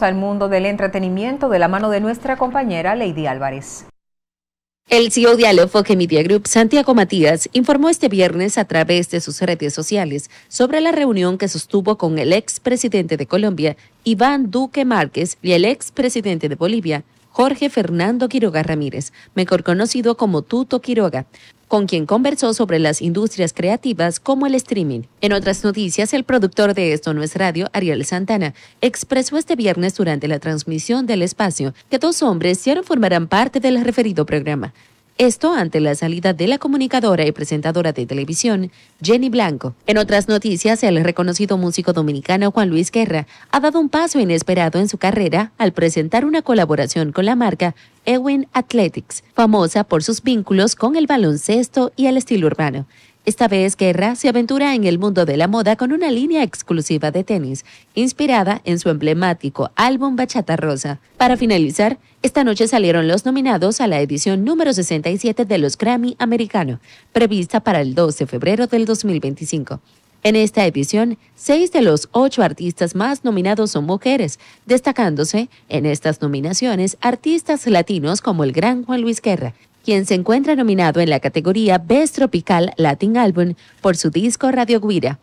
al mundo del entretenimiento de la mano de nuestra compañera Lady Álvarez. El CEO de Alofoque Media Group, Santiago Matías, informó este viernes a través de sus redes sociales sobre la reunión que sostuvo con el expresidente de Colombia, Iván Duque Márquez, y el ex presidente de Bolivia, Jorge Fernando Quiroga Ramírez, mejor conocido como Tuto Quiroga, con quien conversó sobre las industrias creativas como el streaming. En otras noticias, el productor de Esto No es Radio, Ariel Santana, expresó este viernes durante la transmisión del espacio que dos hombres ya formarán parte del referido programa. Esto ante la salida de la comunicadora y presentadora de televisión, Jenny Blanco. En otras noticias, el reconocido músico dominicano Juan Luis Guerra ha dado un paso inesperado en su carrera al presentar una colaboración con la marca Ewen Athletics, famosa por sus vínculos con el baloncesto y el estilo urbano. Esta vez Guerra se aventura en el mundo de la moda con una línea exclusiva de tenis, inspirada en su emblemático álbum Bachata Rosa. Para finalizar, esta noche salieron los nominados a la edición número 67 de los Grammy Americano, prevista para el 12 de febrero del 2025. En esta edición, seis de los ocho artistas más nominados son mujeres, destacándose en estas nominaciones artistas latinos como el gran Juan Luis Guerra, quien se encuentra nominado en la categoría Best Tropical Latin Album por su disco Radio Guira.